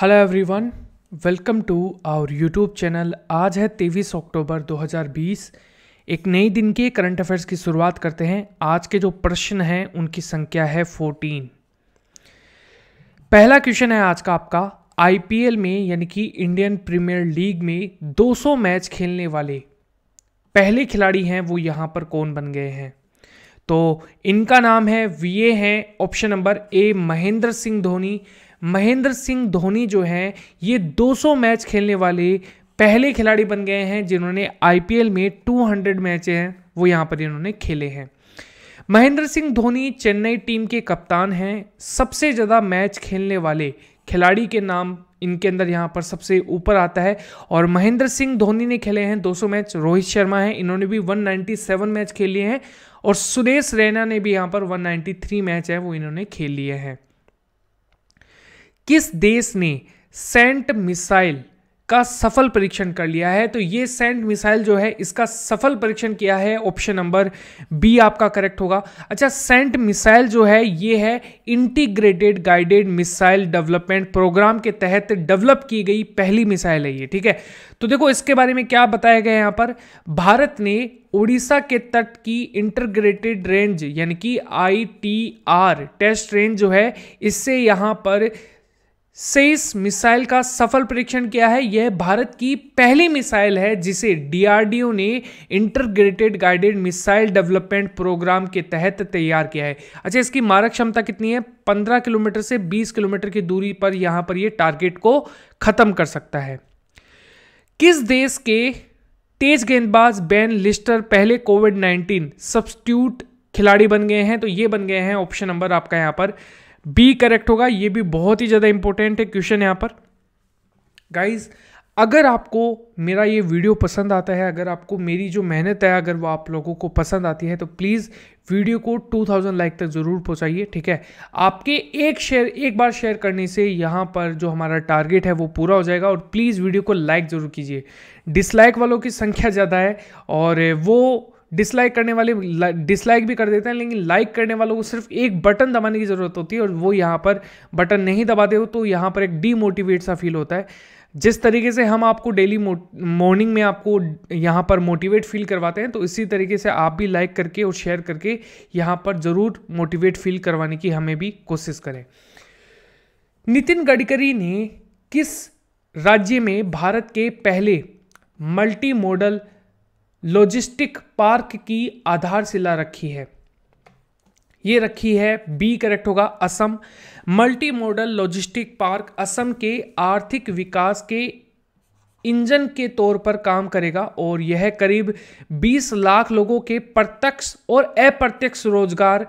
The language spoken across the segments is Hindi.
hello everyone welcome to our YouTube channel आज है तेईस अक्टूबर 2020 एक नए दिन के करंट अफेयर्स की शुरुआत करते हैं आज के जो प्रश्न हैं उनकी संख्या है 14 पहला क्वेश्चन है आज का आपका आईपीएल में यानी कि इंडियन प्रीमियर लीग में 200 मैच खेलने वाले पहले खिलाड़ी हैं वो यहाँ पर कौन बन गए हैं तो इनका नाम है वीए हैं option number A Mahendra Singh Dhoni Mahendra Singh Dhoni जो हैं ये 200 मैच खेलने वाले पहले खिलाड़ी बन गए हैं जिन्होंने आई में 200 मैच हैं वो यहाँ पर इन्होंने खेले हैं महेंद्र सिंह धोनी चेन्नई टीम के कप्तान हैं सबसे ज़्यादा मैच खेलने वाले खिलाड़ी के नाम इनके अंदर यहाँ पर सबसे ऊपर आता है और महेंद्र सिंह धोनी ने खेले हैं 200 मैच रोहित शर्मा हैं इन्होंने भी 197 मैच खेल लिए हैं और सुरेश रैना ने भी यहाँ पर 193 मैच है वो इन्होंने खेल लिए हैं किस देश ने सेंट मिसाइल का सफल परीक्षण कर लिया है तो ये सेंट मिसाइल जो है इसका सफल परीक्षण किया है ऑप्शन नंबर बी आपका करेक्ट होगा अच्छा सेंट मिसाइल जो है ये है integrated guided missile development programme के तहत डेवलप की गई पहली मिसाइल है ये ठीक है तो देखो इसके बारे में क्या बताया गया यहाँ पर भारत ने ओडिशा के तट की इंटरग्रेटेड रेंज यानी कि आई टेस्ट रेंज जो है इससे यहाँ पर सेस मिसाइल का सफल परीक्षण किया है यह भारत की पहली मिसाइल है जिसे डीआरडीओ ने integrated guided missile development programme के तहत तैयार किया है अच्छा इसकी मारक क्षमता कितनी है 15 किलोमीटर से 20 किलोमीटर की दूरी पर यहां पर यह टारगेट को खत्म कर सकता है किस देश के तेज गेंदबाज बैन लिस्टर पहले कोविड नाइन्टीन सब्स्टिट्यूट खिलाड़ी बन गए हैं तो ये बन गए हैं ऑप्शन नंबर आपका यहाँ पर बी करेक्ट होगा ये भी बहुत ही ज़्यादा इंपॉर्टेंट है क्वेश्चन यहाँ पर गाइज अगर आपको मेरा ये वीडियो पसंद आता है अगर आपको मेरी जो मेहनत है अगर वो आप लोगों को पसंद आती है तो प्लीज़ वीडियो को 2000 लाइक तक ज़रूर पहुंचाइए ठीक है आपके एक शेयर एक बार शेयर करने से यहाँ पर जो हमारा टारगेट है वो पूरा हो जाएगा और प्लीज़ वीडियो को लाइक ज़रूर कीजिए डिसलाइक वालों की संख्या ज़्यादा है और वो डिसलाइक करने वाले डिसलाइक भी कर देते हैं लेकिन लाइक करने वालों को सिर्फ एक बटन दबाने की ज़रूरत होती है और वो यहाँ पर बटन नहीं दबाते हो तो यहाँ पर एक डीमोटिवेट सा फील होता है जिस तरीके से हम आपको डेली मॉर्निंग में आपको यहाँ पर मोटिवेट फील करवाते हैं तो इसी तरीके से आप भी लाइक करके और शेयर करके यहाँ पर ज़रूर मोटिवेट फील करवाने की हमें भी कोशिश करें नितिन गडकरी ने किस राज्य में भारत के पहले मल्टी मॉडल लॉजिस्टिक पार्क की आधारशिला रखी है ये रखी है बी करेक्ट होगा Assam multi modal logistic park Assam के आर्थिक विकास के इंजन के तौर पर काम करेगा और यह करीब 20 लाख लोगों के प्रत्यक्ष और अप्रत्यक्ष रोजगार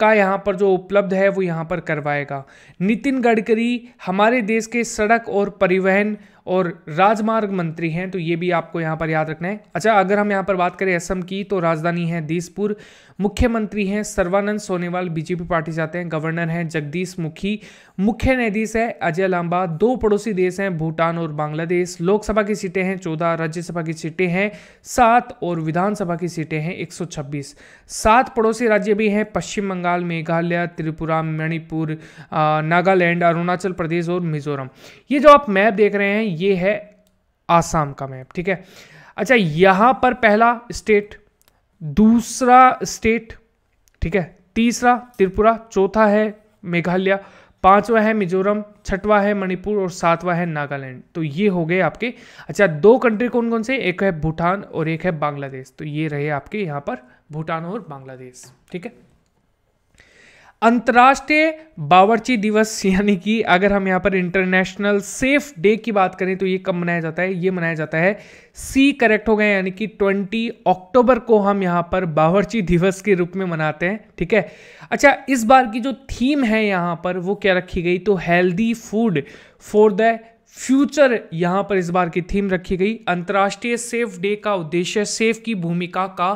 का यहां पर जो उपलब्ध है वो यहां पर करवाएगा नितिन गडकरी हमारे देश के सड़क और परिवहन और राजमार्ग मंत्री हैं तो ये भी आपको यहाँ पर याद रखना है अच्छा अगर हम यहाँ पर बात करें असम की तो राजधानी है दिसपुर मुख्यमंत्री हैं सर्वानंद सोनेवाल बीजेपी पार्टी जाते हैं गवर्नर हैं जगदीश मुखी मुख्य न्यायाधीश है अजय लांबा दो पड़ोसी देश हैं भूटान और बांग्लादेश लोकसभा की सीटें हैं चौदह राज्यसभा की सीटें हैं सात और विधानसभा की सीटें हैं एक सात पड़ोसी राज्य भी हैं पश्चिम बंगाल मेघालय त्रिपुरा मणिपुर नागालैंड अरुणाचल प्रदेश और मिजोरम ये जो आप मैप देख रहे हैं ये है आसाम का मैप ठीक है अच्छा यहाँ पर पहला स्टेट दूसरा स्टेट ठीक है तीसरा त्रिपुरा चौथा है मेघालय पांचवा है मिजोरम छठवा है मणिपुर और सातवा है नागालैंड तो ये हो गए आपके अच्छा दो कंट्री कौन कौन से एक है भूटान और एक है बांग्लादेश तो ये रहे आपके यहाँ पर भूटान और बांग्लादेश ठीक है अंतर्राष्ट्रीय बावर्ची दिवस यानी कि अगर हम यहाँ पर इंटरनेशनल सेफ डे की बात करें तो ये कब मनाया जाता है ये मनाया जाता है सी करेक्ट हो गए यानी कि 20 अक्टूबर को हम यहाँ पर बावर्ची दिवस के रूप में मनाते हैं ठीक है अच्छा इस बार की जो थीम है यहाँ पर वो क्या रखी गई तो healthy food for the future यहाँ पर इस बार की थीम रखी गई अंतर्राष्ट्रीय सेफ डे का उद्देश्य सेफ की भूमिका का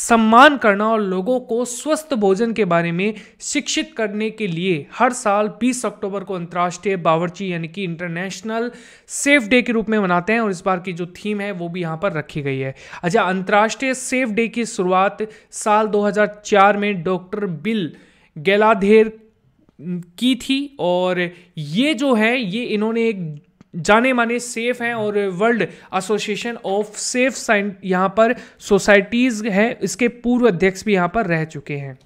सम्मान करना और लोगों को स्वस्थ भोजन के बारे में शिक्षित करने के लिए हर साल 20 अक्टूबर को अंतर्राष्ट्रीय बावर्ची यानी कि इंटरनेशनल सेफ डे के रूप में मनाते हैं और इस बार की जो थीम है वो भी यहाँ पर रखी गई है अच्छा अंतर्राष्ट्रीय सेफ डे की शुरुआत साल दो में डॉक्टर बिल गैलाधेर की थी और ये जो है ये इन्होंने एक जाने माने सेफ हैं और world association of safe sign यहाँ पर सोसाइटीज़ हैं इसके पूर्व अध्यक्ष भी यहाँ पर रह चुके हैं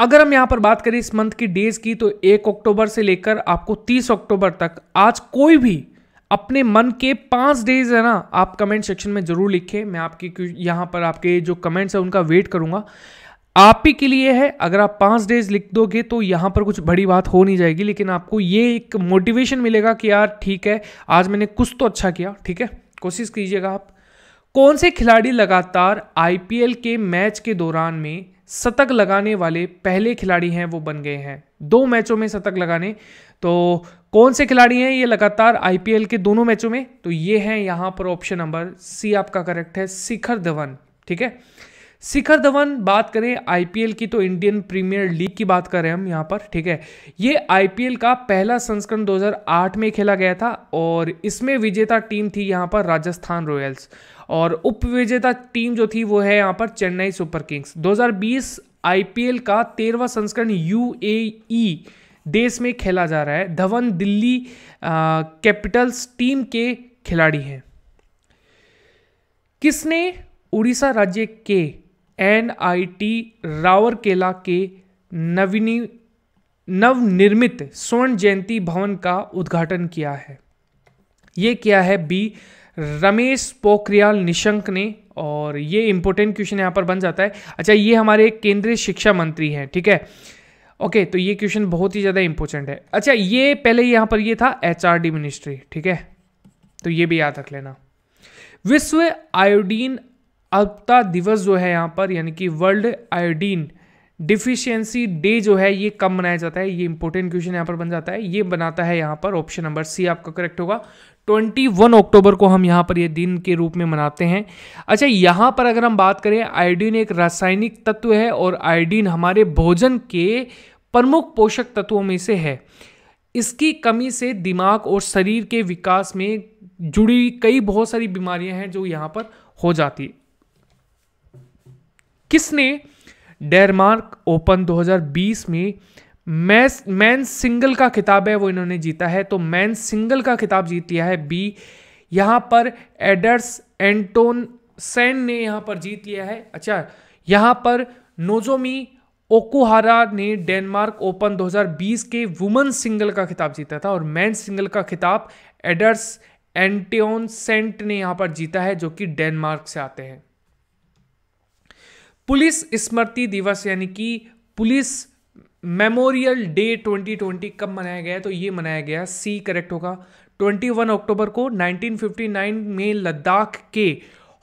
अगर हम यहाँ पर बात करें इस मंथ की डेज की तो एक अक्टूबर से लेकर आपको तीस अक्टूबर तक आज कोई भी अपने मन के पांच डेज है ना आप कमेंट सेक्शन में ज़रूर लिखें मैं आपकी यहाँ पर आपके जो कमेंट्स हैं उनका वेट करूंगा आप ही के लिए है अगर आप पांच डेज लिख दोगे तो यहां पर कुछ बड़ी बात हो नहीं जाएगी लेकिन आपको ये एक मोटिवेशन मिलेगा कि यार ठीक है आज मैंने कुछ तो अच्छा किया ठीक है कोशिश कीजिएगा आप कौन से खिलाड़ी लगातार आई के मैच के दौरान में शतक लगाने वाले पहले खिलाड़ी हैं वो बन गए हैं दो मैचों में शतक लगाने तो कौन से खिलाड़ी हैं ये लगातार आईपीएल के दोनों मैचों में तो ये हैं यहाँ पर ऑप्शन नंबर सी आपका करेक्ट है शिखर धवन ठीक है शिखर धवन बात करें आईपीएल की तो इंडियन प्रीमियर लीग की बात कर रहे हैं हम यहाँ पर ठीक है ये आईपीएल का पहला संस्करण 2008 में खेला गया था और इसमें विजेता टीम थी यहाँ पर राजस्थान रॉयल्स और उप विजेता टीम जो थी वो है यहाँ पर चेन्नई सुपर किंग्स 2020 आईपीएल का तेरहवा संस्करण यू e देश में खेला जा रहा है धवन दिल्ली कैपिटल्स टीम के खिलाड़ी हैं किसने उड़ीसा राज्य के एनआईटी रावरकेला के नवीनी नवनिर्मित स्वर्ण जयंती भवन का उद्घाटन किया है ये किया है बी रमेश पोखरियाल निशंक ने और ये इंपॉर्टेंट क्वेश्चन यहाँ पर बन जाता है अच्छा ये हमारे केंद्रीय शिक्षा मंत्री हैं ठीक है ओके तो ये क्वेश्चन बहुत ही ज़्यादा इंपॉर्टेंट है अच्छा ये पहले यहाँ पर ये था एच मिनिस्ट्री ठीक है तो ये भी याद रख लेना विश्व आयोडीन अल्पता दिवस जो है यहाँ पर यानी कि वर्ल्ड आयोडीन डिफिशियंसी डे जो है ये कब मनाया जाता है ये इंपॉर्टेंट क्वेश्चन यहाँ पर बन जाता है ये बनाता है यहाँ पर ऑप्शन नंबर सी आपका करेक्ट होगा 21 अक्टूबर को हम यहाँ पर ये दिन के रूप में मनाते हैं अच्छा यहाँ पर अगर हम बात करें आयोडीन एक रासायनिक तत्व है और आयोडीन हमारे भोजन के प्रमुख पोषक तत्वों में से है इसकी कमी से दिमाग और शरीर के विकास में जुड़ी कई बहुत सारी बीमारियां हैं जो यहाँ पर हो जाती है किसने डेनमार्क ओपन 2020 में मैस मैन सिंगल का खिताब है वो इन्होंने जीता है तो मैन सिंगल का खिताब जीत लिया है बी यहाँ पर एडर्स एंटोन सैन ने यहाँ पर जीत लिया है अच्छा यहाँ पर नोजोमी ओकुहारा ने डेनमार्क ओपन 2020 के वुमन सिंगल का खिताब जीता था और मैन सिंगल का खिताब एडर्स एंटोन सेंट ने यहाँ पर जीता है जो कि डेनमार्क से आते हैं पुलिस स्मृति दिवस यानी कि पुलिस मेमोरियल डे 2020 कब मनाया गया तो ये मनाया गया सी करेक्ट होगा 21 अक्टूबर को 1959 में लद्दाख के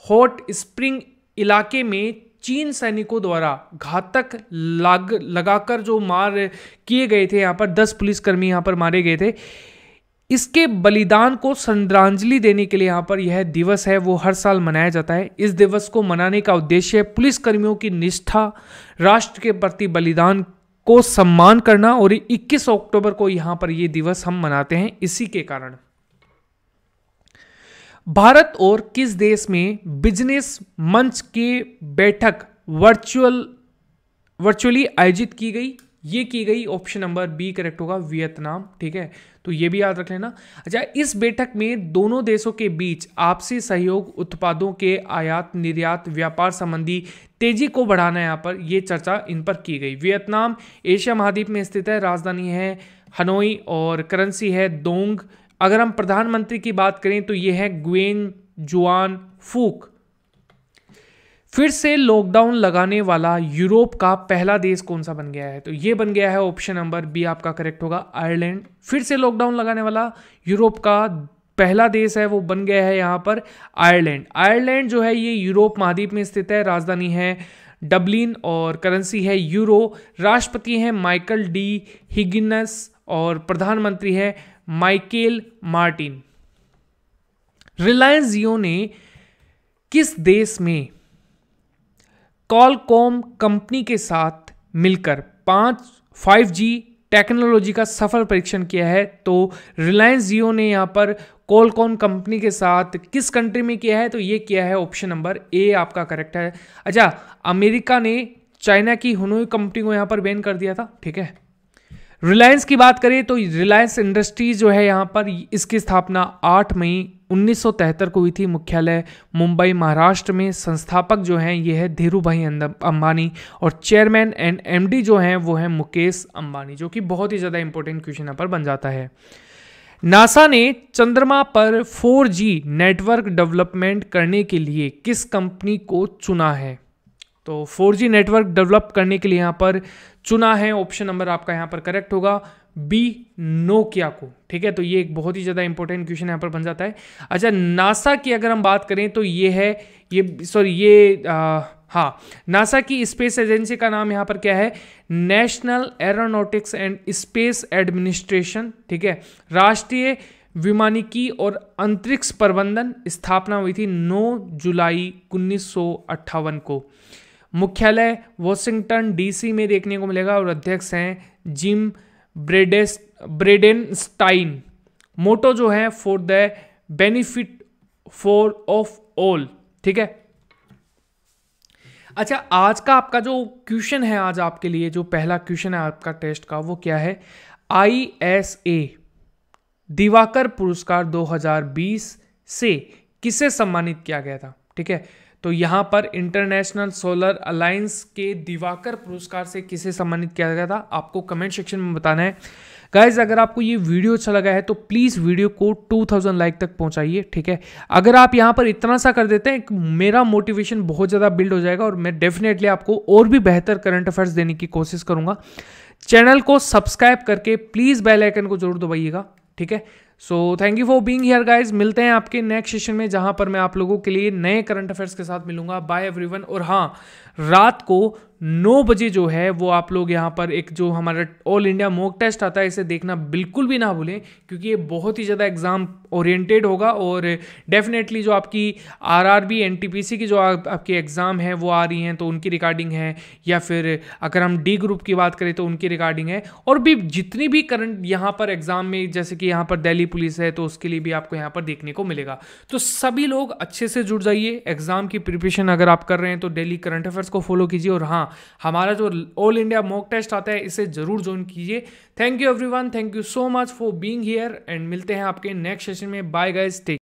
हॉट स्प्रिंग इलाके में चीन सैनिकों द्वारा घातक लाग लगाकर जो मार किए गए थे यहाँ पर दस पुलिसकर्मी यहाँ पर मारे गए थे इसके बलिदान को श्रद्धांजलि देने के लिए यहाँ पर यह दिवस है वो हर साल मनाया जाता है इस दिवस को मनाने का उद्देश्य पुलिस कर्मियों की निष्ठा राष्ट्र के प्रति बलिदान को सम्मान करना और 21 अक्टूबर को यहाँ पर ये दिवस हम मनाते हैं इसी के कारण भारत और किस देश में बिजनेस मंच की बैठक वर्चुअल वर्चुअली आयोजित की गई ये की गई ऑप्शन नंबर बी करेक्ट होगा वियतनाम ठीक है तो ये भी याद रख लेना अच्छा इस बैठक में दोनों देशों के बीच आपसी सहयोग उत्पादों के आयात निर्यात व्यापार संबंधी तेजी को बढ़ाना यहाँ पर ये चर्चा इन पर की गई वियतनाम एशिया महाद्वीप में स्थित है राजधानी है हनोई और करेंसी है दोंग अगर हम प्रधानमंत्री की बात करें तो ये है ग्वेन जुआन फूक फिर से लॉकडाउन लगाने वाला यूरोप का पहला देश कौन सा बन गया है तो ये बन गया है ऑप्शन नंबर बी आपका करेक्ट होगा आयरलैंड फिर से लॉकडाउन लगाने वाला यूरोप का पहला देश है वो बन गया है यहाँ पर आयरलैंड आयरलैंड जो है ये यूरोप महाद्वीप में स्थित है राजधानी है डबलिन और करेंसी है यूरो राष्ट्रपति हैं माइकल डी हिगिनस और प्रधानमंत्री है माइकेल मार्टिन रिलायंस जियो ने किस देश में कॉलकॉम कंपनी के साथ मिलकर पाँच फाइव जी टेक्नोलॉजी का सफल परीक्षण किया है तो रिलायंस जियो ने यहाँ पर कॉलकॉम कंपनी के साथ किस कंट्री में किया है तो ये किया है ऑप्शन नंबर ए आपका करेक्ट है अच्छा अमेरिका ने चाइना की हुनोई कंपनी को यहाँ पर बैन कर दिया था ठीक है रिलायंस की बात करें तो रिलायंस इंडस्ट्रीज जो है यहाँ पर इसकी स्थापना 8 मई उन्नीस को हुई थी मुख्यालय मुंबई महाराष्ट्र में संस्थापक जो हैं ये है धीरू भाई अंबानी और चेयरमैन एंड एमडी जो हैं वो हैं मुकेश अंबानी जो कि बहुत ही ज़्यादा इंपॉर्टेंट क्वेश्चन यहाँ पर बन जाता है नासा ने चंद्रमा पर 4G नेटवर्क डेवलपमेंट करने के लिए किस कंपनी को चुना है तो 4G नेटवर्क डेवलप करने के लिए यहाँ पर चुना है ऑप्शन नंबर आपका यहाँ पर करेक्ट होगा बी नोकिया को ठीक है तो ये एक बहुत ही ज़्यादा इंपॉर्टेंट क्वेश्चन यहाँ पर बन जाता है अच्छा नासा की अगर हम बात करें तो ये है ये सॉरी ये आ, हाँ नासा की स्पेस एजेंसी का नाम यहाँ पर क्या है national aeronautics and space administration ठीक है राष्ट्रीय विमानिकी और अंतरिक्ष प्रबंधन स्थापना हुई थी 9 जुलाई उन्नीस को मुख्यालय वॉशिंगटन डीसी में देखने को मिलेगा और अध्यक्ष हैं जिम ब्रेडेस ब्रेडेनस्टाइन मोटो जो है for the benefit for of all ठीक है अच्छा आज का आपका जो क्वेश्चन है आज आपके लिए जो पहला क्वेश्चन है आपका टेस्ट का वो क्या है आई एस ए दिवाकर पुरस्कार 2020 से किसे सम्मानित किया गया था ठीक है तो यहाँ पर इंटरनेशनल सोलर अलायंस के दिवाकर पुरस्कार से किसे सम्मानित किया गया था आपको कमेंट सेक्शन में बताना है गाइज अगर आपको ये वीडियो अच्छा लगा है तो प्लीज़ वीडियो को 2000 लाइक तक पहुंचाइए ठीक है अगर आप यहाँ पर इतना सा कर देते हैं मेरा मोटिवेशन बहुत ज़्यादा बिल्ड हो जाएगा और मैं डेफिनेटली आपको और भी बेहतर करंट अफेयर्स देने की कोशिश करूँगा चैनल को सब्सक्राइब करके प्लीज़ बेलाइकन को जरूर दबाइएगा ठीक है so thank you for being here guys मिलते हैं आपके नेक्स्ट सेशन में जहां पर मैं आप लोगों के लिए नए करंट अफेयर्स के साथ मिलूंगा बाय एवरीवन और हाँ रात को नौ बजे जो है वो आप लोग यहाँ पर एक जो हमारा ऑल इंडिया मॉक टेस्ट आता है इसे देखना बिल्कुल भी ना भूलें क्योंकि ये बहुत ही ज़्यादा एग्ज़ाम ओरिएंटेड होगा और डेफिनेटली जो आपकी आरआरबी एनटीपीसी की जो आ, आपकी एग्ज़ाम है वो आ रही हैं तो उनकी रिकॉर्डिंग है या फिर अगर हम डी ग्रुप की बात करें तो उनकी रिकॉर्डिंग है और भी जितनी भी करंट यहाँ पर एग्ज़ाम में जैसे कि यहाँ पर दिल्ली पुलिस है तो उसके लिए भी आपको यहाँ पर देखने को मिलेगा तो सभी लोग अच्छे से जुड़ जाइए एग्ज़ाम की प्रिपरेशन अगर आप कर रहे हैं तो डेली करंट अफेयर्स को फॉलो कीजिए और हाँ हाँ हमारा जो ऑल इंडिया मॉक टेस्ट आता है इसे ज़रूर ज्वाइन कीजिए thank you everyone thank you so much for being here and मिलते हैं आपके नेक्स्ट सेशन में बाय गाइज टेक